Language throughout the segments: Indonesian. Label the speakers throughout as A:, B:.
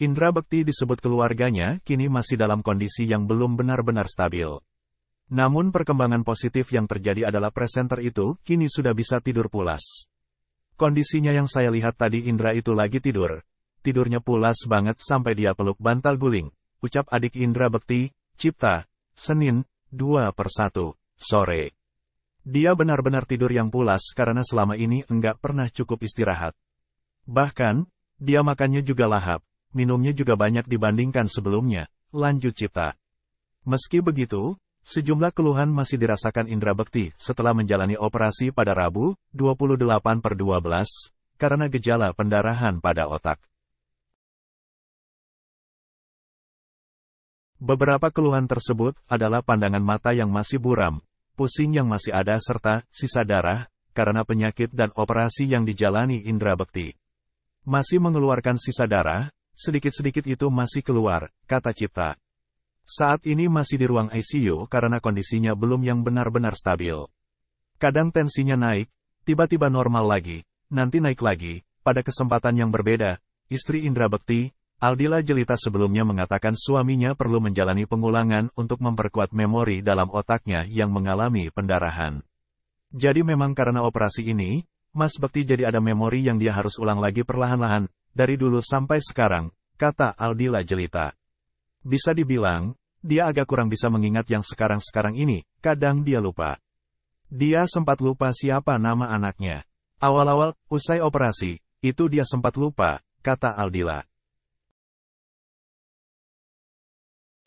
A: Indra Bekti disebut keluarganya kini masih dalam kondisi yang belum benar-benar stabil. Namun perkembangan positif yang terjadi adalah presenter itu kini sudah bisa tidur pulas. Kondisinya yang saya lihat tadi Indra itu lagi tidur. Tidurnya pulas banget sampai dia peluk bantal guling, ucap adik Indra Bekti, Cipta, Senin, 2 per 1, sore. Dia benar-benar tidur yang pulas karena selama ini enggak pernah cukup istirahat. Bahkan, dia makannya juga lahap minumnya juga banyak dibandingkan sebelumnya, lanjut cipta. Meski begitu, sejumlah keluhan masih dirasakan Indra Bekti setelah menjalani operasi pada Rabu, 28 per 12, karena gejala pendarahan pada otak. Beberapa keluhan tersebut adalah pandangan mata yang masih buram, pusing yang masih ada serta sisa darah, karena penyakit dan operasi yang dijalani Indra Bekti. Masih mengeluarkan sisa darah, sedikit-sedikit itu masih keluar, kata Cipta. Saat ini masih di ruang ICU karena kondisinya belum yang benar-benar stabil. Kadang tensinya naik, tiba-tiba normal lagi, nanti naik lagi, pada kesempatan yang berbeda, istri Indra Bekti, Aldila Jelita sebelumnya mengatakan suaminya perlu menjalani pengulangan untuk memperkuat memori dalam otaknya yang mengalami pendarahan. Jadi memang karena operasi ini, Mas Bekti jadi ada memori yang dia harus ulang lagi perlahan-lahan, dari dulu sampai sekarang, kata Aldila jelita. Bisa dibilang, dia agak kurang bisa mengingat yang sekarang-sekarang ini, kadang dia lupa. Dia sempat lupa siapa nama anaknya. Awal-awal, usai operasi, itu dia sempat lupa, kata Aldila.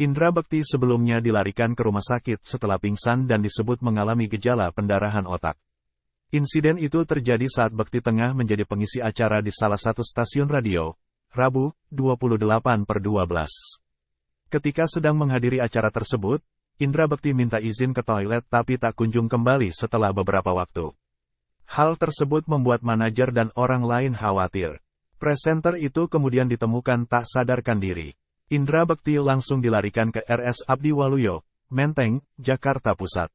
A: Indra Bekti sebelumnya dilarikan ke rumah sakit setelah pingsan dan disebut mengalami gejala pendarahan otak. Insiden itu terjadi saat Bekti Tengah menjadi pengisi acara di salah satu stasiun radio, Rabu, 28 per 12. Ketika sedang menghadiri acara tersebut, Indra Bekti minta izin ke toilet tapi tak kunjung kembali setelah beberapa waktu. Hal tersebut membuat manajer dan orang lain khawatir. Presenter itu kemudian ditemukan tak sadarkan diri. Indra Bekti langsung dilarikan ke RS Abdi Waluyo, Menteng, Jakarta Pusat.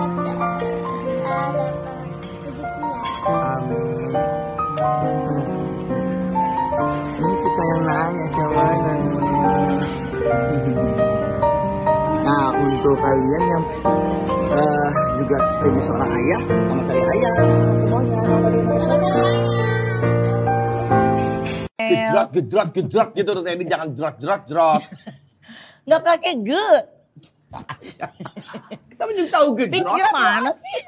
A: Nah untuk kalian yang uh, juga jadi seorang ayah, sama kalian ayah, semuanya sama dari Gedrot, gitu tuh ini jangan jerot, jerot, jerot. Gak pakai ge. Kita belum tahu pikir mana sih?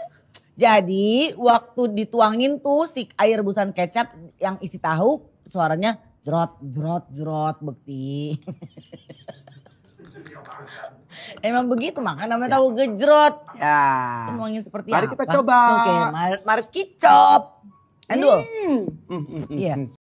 A: Jadi waktu dituangin tuh si air rebusan kecap yang isi tahu suaranya jerot jerot jerot bekti. Emang begitu kan namanya ya. tahu gejrot. Ya. Ngomongin seperti Mari apa? kita coba. Oke, okay, mari, mari kicop. Endul. Hmm. Hmm, hmm, iya. yeah.